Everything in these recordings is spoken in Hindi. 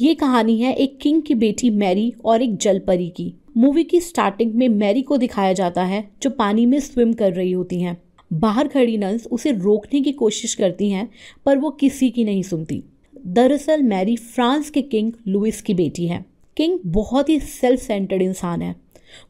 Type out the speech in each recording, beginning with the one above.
ये कहानी है एक किंग की बेटी मैरी और एक जलपरी की मूवी की स्टार्टिंग में मैरी को दिखाया जाता है जो पानी में स्विम कर रही होती हैं बाहर खड़ी नंस उसे रोकने की कोशिश करती हैं पर वो किसी की नहीं सुनती दरअसल मैरी फ्रांस के किंग लुइस की बेटी है किंग बहुत ही सेल्फ सेंटर्ड इंसान है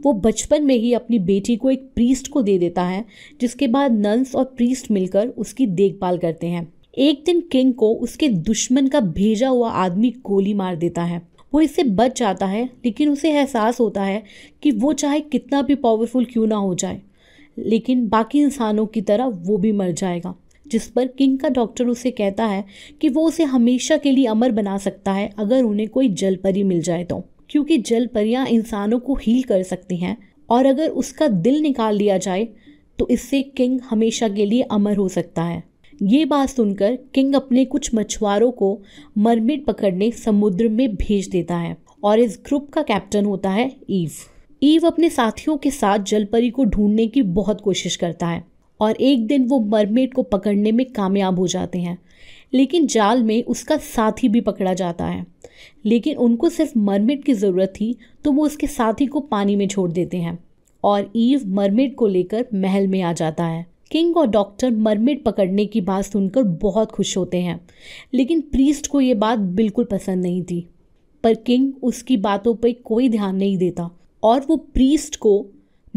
वो बचपन में ही अपनी बेटी को एक प्रीस्ट को दे देता है जिसके बाद नंस और प्रीस्ट मिलकर उसकी देखभाल करते हैं एक दिन किंग को उसके दुश्मन का भेजा हुआ आदमी गोली मार देता है वो इससे बच जाता है लेकिन उसे एहसास होता है कि वो चाहे कितना भी पावरफुल क्यों ना हो जाए लेकिन बाकी इंसानों की तरह वो भी मर जाएगा जिस पर किंग का डॉक्टर उसे कहता है कि वो उसे हमेशा के लिए अमर बना सकता है अगर उन्हें कोई जलपरी मिल जाए तो क्योंकि जलपरियां इंसानों को हील कर सकती हैं और अगर उसका दिल निकाल लिया जाए तो इससे किंग हमेशा के लिए अमर हो सकता है ये बात सुनकर किंग अपने कुछ मछुआरों को मरमिट पकड़ने समुद्र में भेज देता है और इस ग्रुप का कैप्टन होता है ईव ईव अपने साथियों के साथ जलपरी को ढूंढने की बहुत कोशिश करता है और एक दिन वो मरमेड को पकड़ने में कामयाब हो जाते हैं लेकिन जाल में उसका साथी भी पकड़ा जाता है लेकिन उनको सिर्फ मरमेड की ज़रूरत थी तो वो उसके साथी को पानी में छोड़ देते हैं और ईव मरमेड को लेकर महल में आ जाता है किंग और डॉक्टर मरमिट पकड़ने की बात सुनकर बहुत खुश होते हैं लेकिन प्रीस्ट को ये बात बिल्कुल पसंद नहीं थी पर किंग उसकी बातों पर कोई ध्यान नहीं देता और वो प्रीस्ट को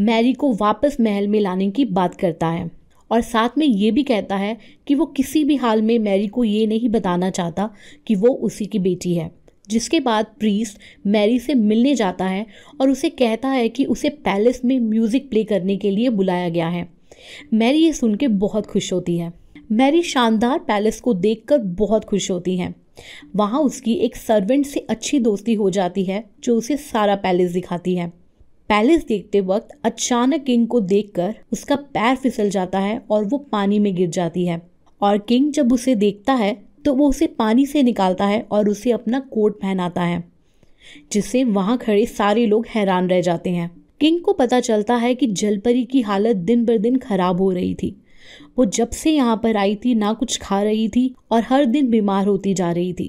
मैरी को वापस महल में लाने की बात करता है और साथ में ये भी कहता है कि वो किसी भी हाल में मैरी को ये नहीं बताना चाहता कि वो उसी की बेटी है जिसके बाद प्रीस्ट मैरी से मिलने जाता है और उसे कहता है कि उसे पैलेस में म्यूज़िक प्ले करने के लिए बुलाया गया है मैरी ये सुन के बहुत खुश होती है मैरी शानदार पैलेस को कर बहुत खुश होती हैं वहाँ उसकी एक सर्वेंट से अच्छी दोस्ती हो जाती है जो उसे सारा पैलेस दिखाती है पैलेस देखते वक्त अचानक किंग को देखकर उसका पैर फिसल जाता है और वो पानी में गिर जाती है और किंग जब उसे देखता है तो वो उसे पानी से निकालता है और उसे अपना कोट पहनाता है जिससे वहाँ खड़े सारे लोग हैरान रह जाते हैं किंग को पता चलता है कि जलपरी की हालत दिन बर दिन खराब हो रही थी वो जब से यहाँ पर आई थी ना कुछ खा रही थी और हर दिन बीमार होती जा रही थी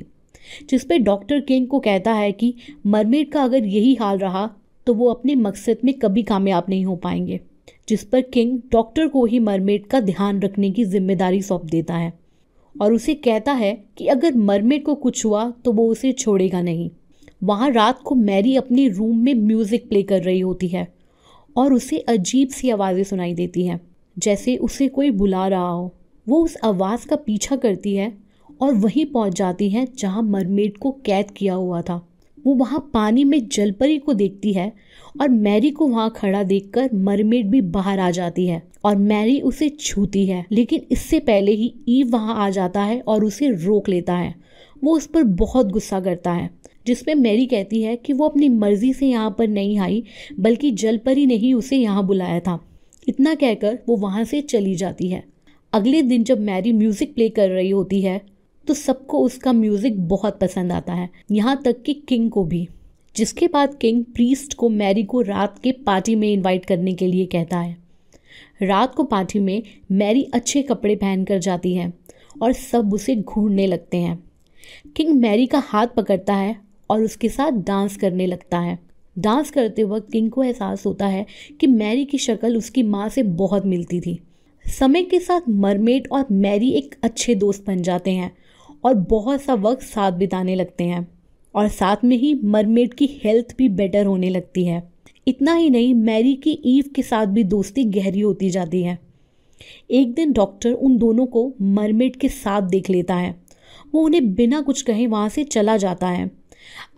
जिस पे डॉक्टर किंग को कहता है कि मरमेड का अगर यही हाल रहा तो वो अपने मकसद में कभी कामयाब नहीं हो पाएंगे जिस पर किंग डॉक्टर को ही मरमेड का ध्यान रखने की जिम्मेदारी सौंप देता है और उसे कहता है कि अगर मरमेड को कुछ हुआ तो वो उसे छोड़ेगा नहीं वहाँ रात को मैरी अपने रूम में म्यूज़िक प्ले कर रही होती है और उसे अजीब सी आवाज़ें सुनाई देती हैं जैसे उसे कोई बुला रहा हो वो उस आवाज़ का पीछा करती है और वहीं पहुंच जाती है जहां मरमेड को कैद किया हुआ था वो वहां पानी में जलपरी को देखती है और मैरी को वहां खड़ा देखकर मरमेड भी बाहर आ जाती है और मैरी उसे छूती है लेकिन इससे पहले ही ईव वहां आ जाता है और उसे रोक लेता है वो उस पर बहुत गुस्सा करता है जिसमें मैरी कहती है कि वो अपनी मर्ज़ी से यहाँ पर नहीं आई बल्कि जल पर ही नहीं उसे यहाँ बुलाया था इतना कहकर वो वहाँ से चली जाती है अगले दिन जब मैरी म्यूज़िक प्ले कर रही होती है तो सबको उसका म्यूज़िक बहुत पसंद आता है यहाँ तक कि किंग को भी जिसके बाद किंग प्रीस्ट को मैरी को रात के पार्टी में इनवाइट करने के लिए कहता है रात को पार्टी में मैरी अच्छे कपड़े पहनकर जाती है और सब उसे घूरने लगते हैं किंग मैरी का हाथ पकड़ता है और उसके साथ डांस करने लगता है डांस करते वक्त किंग को एहसास होता है कि मैरी की शक्ल उसकी माँ से बहुत मिलती थी समय के साथ मरमेट और मैरी एक अच्छे दोस्त बन जाते हैं और बहुत सा वक्त साथ बिताने लगते हैं और साथ में ही मरमेट की हेल्थ भी बेटर होने लगती है इतना ही नहीं मैरी की ईव के साथ भी दोस्ती गहरी होती जाती है एक दिन डॉक्टर उन दोनों को मरमेट के साथ देख लेता है वो उन्हें बिना कुछ कहे वहाँ से चला जाता है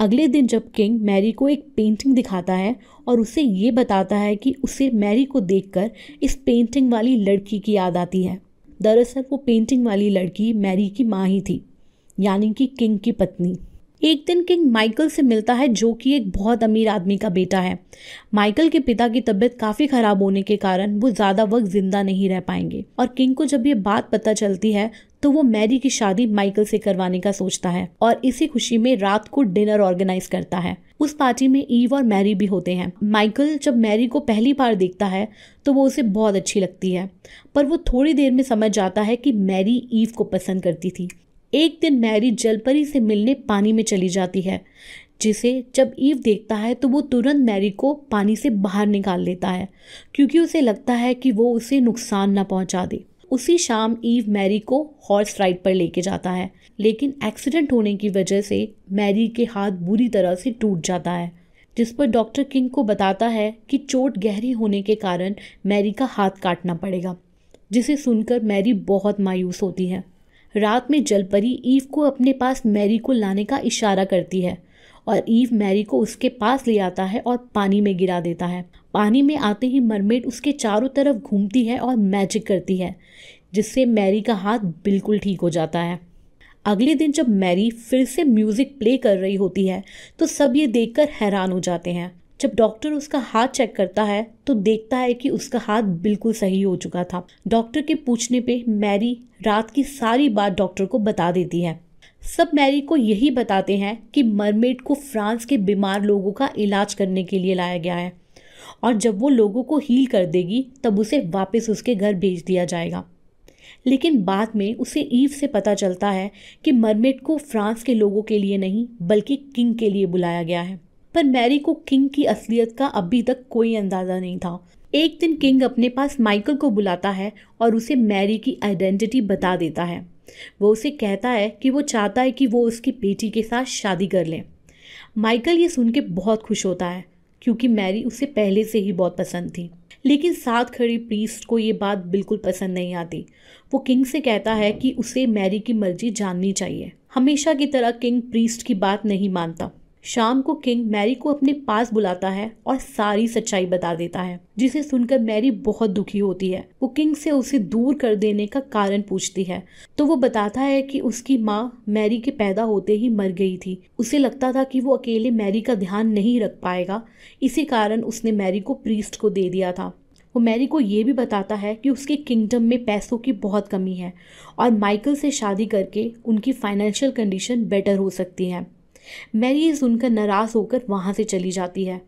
अगले दिन जब किंग मैरी को एक पेंटिंग दिखाता है और उसे ये बताता है कि उसे मैरी को देखकर इस पेंटिंग वाली लड़की की याद आती है दरअसल वो पेंटिंग वाली लड़की मैरी की माँ ही थी यानी कि किंग की पत्नी एक दिन किंग माइकल से मिलता है जो कि एक बहुत अमीर आदमी का बेटा है माइकल के पिता की तबीयत काफ़ी ख़राब होने के कारण वो ज़्यादा वक्त ज़िंदा नहीं रह पाएंगे और किंग को जब ये बात पता चलती है तो वो मैरी की शादी माइकल से करवाने का सोचता है और इसी खुशी में रात को डिनर ऑर्गेनाइज करता है उस पार्टी में ईव और मैरी भी होते हैं माइकल जब मैरी को पहली बार देखता है तो वो उसे बहुत अच्छी लगती है पर वो थोड़ी देर में समझ जाता है कि मैरी ईव को पसंद करती थी एक दिन मैरी जलपरी से मिलने पानी में चली जाती है जिसे जब ईव देखता है तो वो तुरंत मैरी को पानी से बाहर निकाल लेता है क्योंकि उसे लगता है कि वो उसे नुकसान ना पहुंचा दे उसी शाम ईव मैरी को हॉर्स राइड पर लेके जाता है लेकिन एक्सीडेंट होने की वजह से मैरी के हाथ बुरी तरह से टूट जाता है जिस पर डॉक्टर किंग को बताता है कि चोट गहरी होने के कारण मैरी का हाथ काटना पड़ेगा जिसे सुनकर मैरी बहुत मायूस होती है रात में जलपरी ईव को अपने पास मैरी को लाने का इशारा करती है और ईव मैरी को उसके पास ले आता है और पानी में गिरा देता है पानी में आते ही मरमेड उसके चारों तरफ घूमती है और मैजिक करती है जिससे मैरी का हाथ बिल्कुल ठीक हो जाता है अगले दिन जब मैरी फिर से म्यूज़िक प्ले कर रही होती है तो सब ये देखकर हैरान हो जाते हैं जब डॉक्टर उसका हाथ चेक करता है तो देखता है कि उसका हाथ बिल्कुल सही हो चुका था डॉक्टर के पूछने पे मैरी रात की सारी बात डॉक्टर को बता देती है सब मैरी को यही बताते हैं कि मरमेड को फ्रांस के बीमार लोगों का इलाज करने के लिए लाया गया है और जब वो लोगों को हील कर देगी तब उसे वापस उसके घर भेज दिया जाएगा लेकिन बाद में उसे ईव से पता चलता है कि मरमेड को फ्रांस के लोगों के लिए नहीं बल्कि किंग के लिए बुलाया गया है पर मैरी को किंग की असलियत का अभी तक कोई अंदाज़ा नहीं था एक दिन किंग अपने पास माइकल को बुलाता है और उसे मैरी की आइडेंटिटी बता देता है वो उसे कहता है कि वो चाहता है कि वो उसकी बेटी के साथ शादी कर लें माइकल ये सुन के बहुत खुश होता है क्योंकि मैरी उसे पहले से ही बहुत पसंद थी लेकिन साथ खड़ी प्रीस्ट को ये बात बिल्कुल पसंद नहीं आती वो किंग से कहता है कि उसे मैरी की मर्जी जाननी चाहिए हमेशा की तरह किंग प्रीस्ट की बात नहीं मानता शाम को किंग मैरी को अपने पास बुलाता है और सारी सच्चाई बता देता है जिसे सुनकर मैरी बहुत दुखी होती है वो किंग से उसे दूर कर देने का कारण पूछती है तो वो बताता है कि उसकी माँ मैरी के पैदा होते ही मर गई थी उसे लगता था कि वो अकेले मैरी का ध्यान नहीं रख पाएगा इसी कारण उसने मैरी को प्रीस्ट को दे दिया था वो मैरी को ये भी बताता है कि उसके किंगडम में पैसों की बहुत कमी है और माइकल से शादी करके उनकी फाइनेंशियल कंडीशन बेटर हो सकती है मैरी ये सुनकर नाराज़ होकर वहाँ से चली जाती है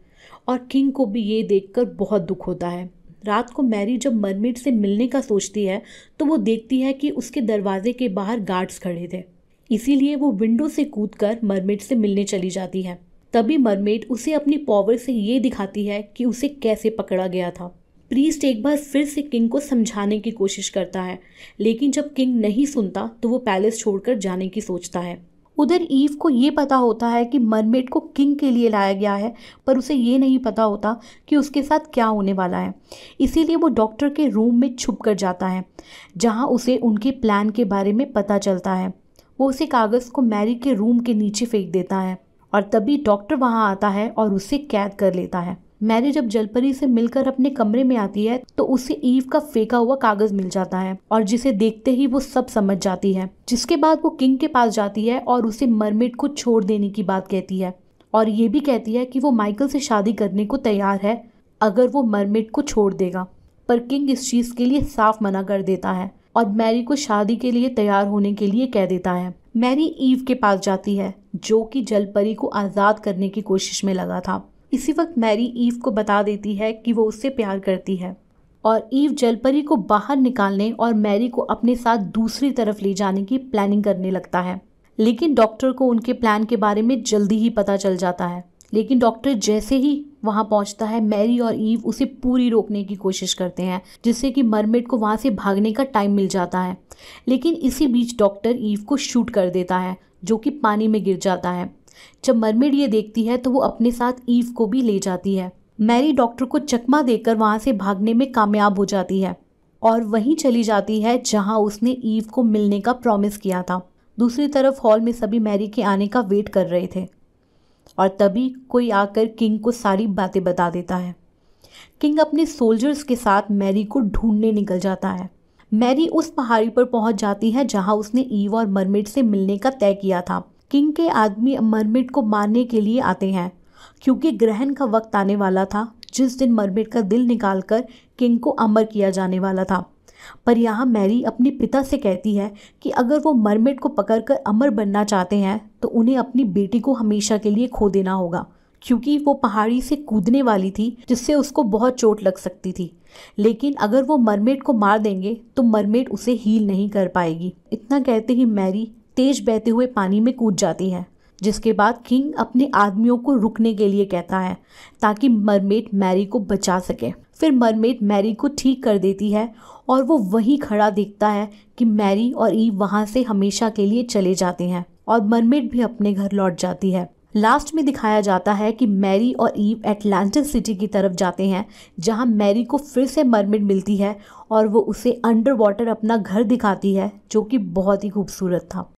और किंग को भी ये देखकर बहुत दुख होता है रात को मैरी जब मरमेड से मिलने का सोचती है तो वो देखती है कि उसके दरवाजे के बाहर गार्ड्स खड़े थे इसीलिए वो विंडो से कूद कर मरमेट से मिलने चली जाती है तभी मरमेट उसे अपनी पावर से ये दिखाती है कि उसे कैसे पकड़ा गया था प्रीस्ट एक बार फिर से किंग को समझाने की कोशिश करता है लेकिन जब किंग नहीं सुनता तो वो पैलेस छोड़कर जाने की सोचता है उधर ईव को ये पता होता है कि मरमेड को किंग के लिए लाया गया है पर उसे ये नहीं पता होता कि उसके साथ क्या होने वाला है इसीलिए वो डॉक्टर के रूम में छुप कर जाता है जहाँ उसे उनके प्लान के बारे में पता चलता है वो उसे कागज़ को मैरी के रूम के नीचे फेंक देता है और तभी डॉक्टर वहाँ आता है और उसे कैद कर लेता है मैरी जब जलपरी से मिलकर अपने कमरे में आती है तो उसे ईव का फेंका हुआ कागज मिल जाता है और जिसे देखते ही वो सब समझ जाती है जिसके बाद वो किंग के पास जाती है और उसे मरमेड को छोड़ देने की बात कहती है और ये भी कहती है कि वो माइकल से शादी करने को तैयार है अगर वो मरमेड को छोड़ देगा पर किंग इस चीज़ के लिए साफ मना कर देता है और मैरी को शादी के लिए तैयार होने के लिए कह देता है मैरी ईव के पास जाती है जो कि जलपरी को आज़ाद करने की कोशिश में लगा था इसी वक्त मैरी ईव को बता देती है कि वो उससे प्यार करती है और ईव जलपरी को बाहर निकालने और मैरी को अपने साथ दूसरी तरफ ले जाने की प्लानिंग करने लगता है लेकिन डॉक्टर को उनके प्लान के बारे में जल्दी ही पता चल जाता है लेकिन डॉक्टर जैसे ही वहाँ पहुँचता है मैरी और ईव उसे पूरी रोकने की कोशिश करते हैं जिससे कि मरमेड को वहाँ से भागने का टाइम मिल जाता है लेकिन इसी बीच डॉक्टर ईव को शूट कर देता है जो कि पानी में गिर जाता है जब मरमिड ये देखती है तो वो अपने साथ ईव को भी ले जाती है मैरी डॉक्टर को चकमा देकर वहाँ से भागने में कामयाब हो जाती है और वहीं चली जाती है जहाँ उसने ईव को मिलने का प्रॉमिस किया था दूसरी तरफ हॉल में सभी मैरी के आने का वेट कर रहे थे और तभी कोई आकर किंग को सारी बातें बता देता है किंग अपने सोल्जर्स के साथ मैरी को ढूंढने निकल जाता है मैरी उस पहाड़ी पर पहुंच जाती है जहां उसने ईव और मरमिड से मिलने का तय किया था किंग के आदमी मरमिट को मारने के लिए आते हैं क्योंकि ग्रहण का वक्त आने वाला था जिस दिन मरमिट का दिल निकाल कर किंग को अमर किया जाने वाला था पर यहाँ मैरी अपने पिता से कहती है कि अगर वो मरमिट को पकड़कर अमर बनना चाहते हैं तो उन्हें अपनी बेटी को हमेशा के लिए खो देना होगा क्योंकि वो पहाड़ी से कूदने वाली थी जिससे उसको बहुत चोट लग सकती थी लेकिन अगर वो मरमेड को मार देंगे तो मरमेड उसे हील नहीं कर पाएगी इतना कहते ही मैरी तेज बहते हुए पानी में कूद जाती है जिसके बाद किंग अपने आदमियों को रुकने के लिए कहता है ताकि मरमेट मैरी को बचा सके फिर मरमेट मैरी को ठीक कर देती है और वो वहीं खड़ा देखता है कि मैरी और ई वहाँ से हमेशा के लिए चले जाते हैं और मरमेड भी अपने घर लौट जाती है लास्ट में दिखाया जाता है कि मैरी और ईव एटलांटिक सिटी की तरफ जाते हैं जहां मैरी को फिर से मरमेड मिलती है और वो उसे अंडर वाटर अपना घर दिखाती है जो कि बहुत ही खूबसूरत था